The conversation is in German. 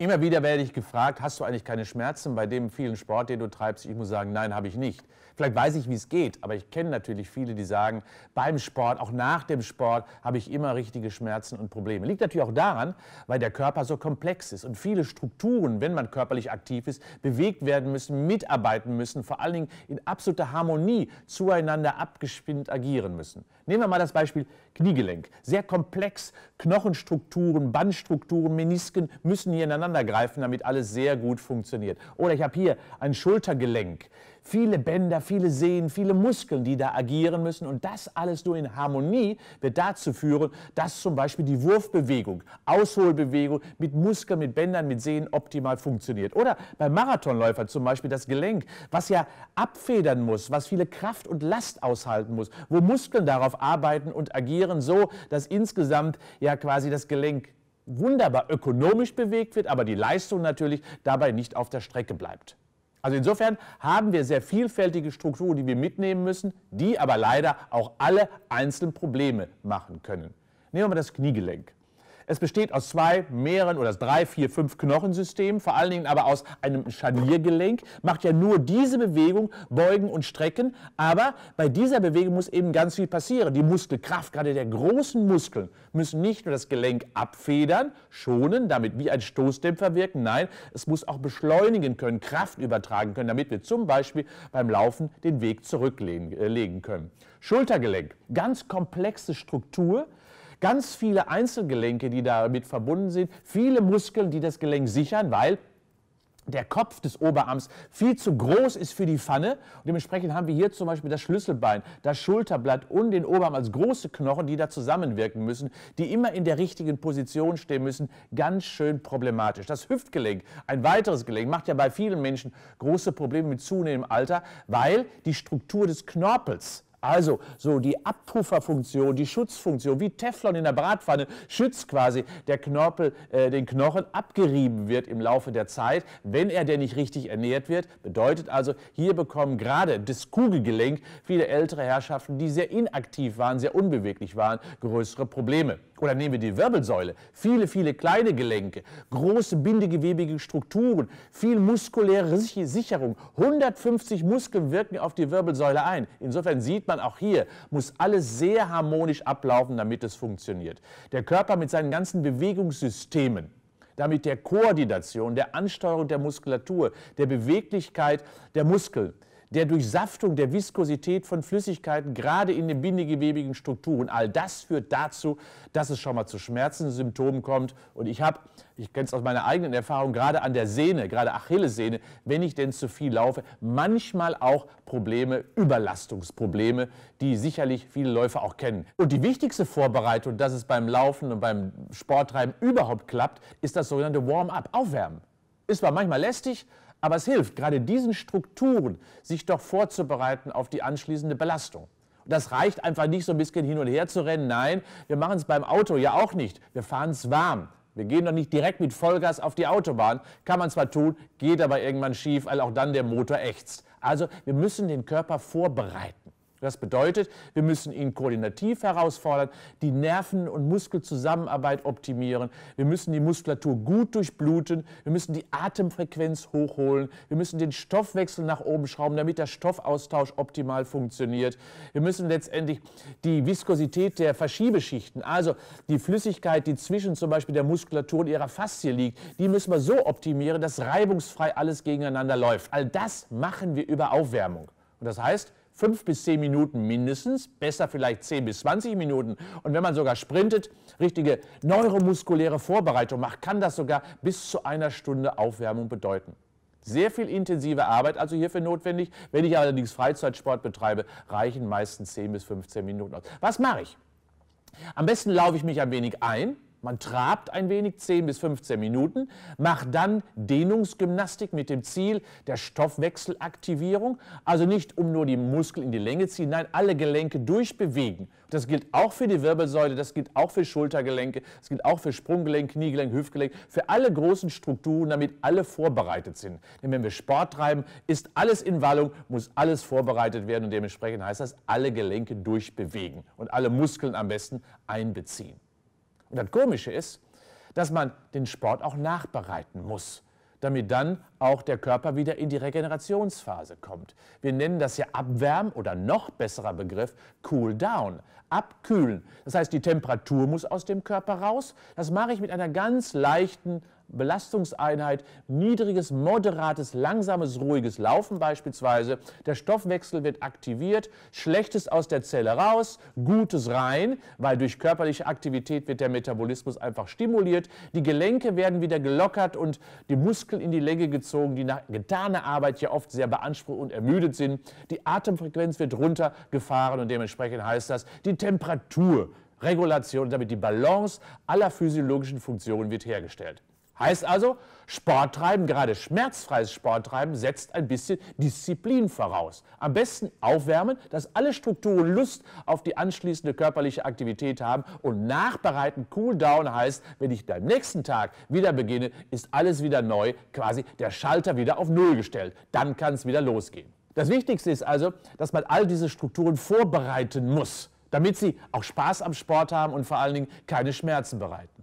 Immer wieder werde ich gefragt, hast du eigentlich keine Schmerzen bei dem vielen Sport, den du treibst? Ich muss sagen, nein, habe ich nicht. Vielleicht weiß ich, wie es geht, aber ich kenne natürlich viele, die sagen, beim Sport, auch nach dem Sport, habe ich immer richtige Schmerzen und Probleme. Liegt natürlich auch daran, weil der Körper so komplex ist und viele Strukturen, wenn man körperlich aktiv ist, bewegt werden müssen, mitarbeiten müssen, vor allen Dingen in absoluter Harmonie zueinander abgespinnt agieren müssen. Nehmen wir mal das Beispiel Kniegelenk. Sehr komplex, Knochenstrukturen, Bandstrukturen, Menisken müssen hier ineinander ineinandergreifen, damit alles sehr gut funktioniert. Oder ich habe hier ein Schultergelenk, viele Bänder, viele Sehnen, viele Muskeln, die da agieren müssen. Und das alles nur in Harmonie wird dazu führen, dass zum Beispiel die Wurfbewegung, Ausholbewegung mit Muskeln, mit Bändern, mit Sehnen optimal funktioniert. Oder beim Marathonläufer zum Beispiel das Gelenk, was ja abfedern muss, was viele Kraft und Last aushalten muss, wo Muskeln darauf arbeiten und agieren so, dass insgesamt ja quasi das Gelenk wunderbar ökonomisch bewegt wird, aber die Leistung natürlich dabei nicht auf der Strecke bleibt. Also insofern haben wir sehr vielfältige Strukturen, die wir mitnehmen müssen, die aber leider auch alle einzelnen Probleme machen können. Nehmen wir mal das Kniegelenk. Es besteht aus zwei, mehreren oder drei, vier, fünf Knochensystemen, vor allen Dingen aber aus einem Scharniergelenk, macht ja nur diese Bewegung, beugen und strecken, aber bei dieser Bewegung muss eben ganz viel passieren. Die Muskelkraft, gerade der großen Muskeln, müssen nicht nur das Gelenk abfedern, schonen, damit wie ein Stoßdämpfer wirken, nein, es muss auch beschleunigen können, Kraft übertragen können, damit wir zum Beispiel beim Laufen den Weg zurücklegen äh, können. Schultergelenk, ganz komplexe Struktur, ganz viele Einzelgelenke, die damit verbunden sind, viele Muskeln, die das Gelenk sichern, weil der Kopf des Oberarms viel zu groß ist für die Pfanne. Und dementsprechend haben wir hier zum Beispiel das Schlüsselbein, das Schulterblatt und den Oberarm als große Knochen, die da zusammenwirken müssen, die immer in der richtigen Position stehen müssen. Ganz schön problematisch. Das Hüftgelenk, ein weiteres Gelenk, macht ja bei vielen Menschen große Probleme mit zunehmendem Alter, weil die Struktur des Knorpels also so die Abpufferfunktion, die Schutzfunktion, wie Teflon in der Bratpfanne, schützt quasi der Knorpel äh, den Knochen, abgerieben wird im Laufe der Zeit, wenn er denn nicht richtig ernährt wird. Bedeutet also, hier bekommen gerade das Kugelgelenk viele ältere Herrschaften, die sehr inaktiv waren, sehr unbeweglich waren, größere Probleme. Oder nehmen wir die Wirbelsäule, viele, viele kleine Gelenke, große bindegewebige Strukturen, viel muskuläre Sicherung. 150 Muskeln wirken auf die Wirbelsäule ein. Insofern sieht man, sondern auch hier muss alles sehr harmonisch ablaufen, damit es funktioniert. Der Körper mit seinen ganzen Bewegungssystemen, damit der Koordination, der Ansteuerung der Muskulatur, der Beweglichkeit der Muskeln, der Durchsaftung der Viskosität von Flüssigkeiten, gerade in den bindegewebigen Strukturen. All das führt dazu, dass es schon mal zu Schmerzenssymptomen kommt. Und ich habe, ich kenne es aus meiner eigenen Erfahrung, gerade an der Sehne, gerade Achillessehne, wenn ich denn zu viel laufe, manchmal auch Probleme, Überlastungsprobleme, die sicherlich viele Läufer auch kennen. Und die wichtigste Vorbereitung, dass es beim Laufen und beim Sporttreiben überhaupt klappt, ist das sogenannte Warm-up, Aufwärmen. Ist zwar manchmal lästig, aber es hilft, gerade diesen Strukturen sich doch vorzubereiten auf die anschließende Belastung. das reicht einfach nicht so ein bisschen hin und her zu rennen. Nein, wir machen es beim Auto ja auch nicht. Wir fahren es warm. Wir gehen doch nicht direkt mit Vollgas auf die Autobahn. Kann man zwar tun, geht aber irgendwann schief, weil auch dann der Motor ächzt. Also wir müssen den Körper vorbereiten. Das bedeutet, wir müssen ihn koordinativ herausfordern, die Nerven- und Muskelzusammenarbeit optimieren, wir müssen die Muskulatur gut durchbluten, wir müssen die Atemfrequenz hochholen, wir müssen den Stoffwechsel nach oben schrauben, damit der Stoffaustausch optimal funktioniert. Wir müssen letztendlich die Viskosität der Verschiebeschichten, also die Flüssigkeit, die zwischen zum Beispiel der Muskulatur und ihrer Faszie liegt, die müssen wir so optimieren, dass reibungsfrei alles gegeneinander läuft. All das machen wir über Aufwärmung. Und das heißt, fünf bis zehn Minuten mindestens, besser vielleicht zehn bis zwanzig Minuten. Und wenn man sogar sprintet, richtige neuromuskuläre Vorbereitung macht, kann das sogar bis zu einer Stunde Aufwärmung bedeuten. Sehr viel intensive Arbeit also hierfür notwendig. Wenn ich allerdings Freizeitsport betreibe, reichen meistens 10 bis 15 Minuten aus. Was mache ich? Am besten laufe ich mich ein wenig ein, man trabt ein wenig, 10 bis 15 Minuten, macht dann Dehnungsgymnastik mit dem Ziel der Stoffwechselaktivierung. Also nicht, um nur die Muskeln in die Länge ziehen, nein, alle Gelenke durchbewegen. Das gilt auch für die Wirbelsäule, das gilt auch für Schultergelenke, das gilt auch für Sprunggelenk, Kniegelenk, Hüftgelenk, für alle großen Strukturen, damit alle vorbereitet sind. Denn wenn wir Sport treiben, ist alles in Wallung, muss alles vorbereitet werden und dementsprechend heißt das, alle Gelenke durchbewegen und alle Muskeln am besten einbeziehen. Und das Komische ist, dass man den Sport auch nachbereiten muss, damit dann auch der Körper wieder in die Regenerationsphase kommt. Wir nennen das ja Abwärmen oder noch besserer Begriff Cool Down, abkühlen. Das heißt, die Temperatur muss aus dem Körper raus. Das mache ich mit einer ganz leichten Belastungseinheit, niedriges, moderates, langsames, ruhiges Laufen beispielsweise. Der Stoffwechsel wird aktiviert, Schlechtes aus der Zelle raus, Gutes rein, weil durch körperliche Aktivität wird der Metabolismus einfach stimuliert. Die Gelenke werden wieder gelockert und die Muskeln in die Länge gezogen gezogen, die nach getaner Arbeit ja oft sehr beansprucht und ermüdet sind. Die Atemfrequenz wird runtergefahren und dementsprechend heißt das, die Temperaturregulation, damit die Balance aller physiologischen Funktionen wird hergestellt. Heißt also, Sport treiben, gerade schmerzfreies Sport treiben, setzt ein bisschen Disziplin voraus. Am besten aufwärmen, dass alle Strukturen Lust auf die anschließende körperliche Aktivität haben und nachbereiten. Cool down heißt, wenn ich am nächsten Tag wieder beginne, ist alles wieder neu, quasi der Schalter wieder auf Null gestellt. Dann kann es wieder losgehen. Das Wichtigste ist also, dass man all diese Strukturen vorbereiten muss, damit sie auch Spaß am Sport haben und vor allen Dingen keine Schmerzen bereiten.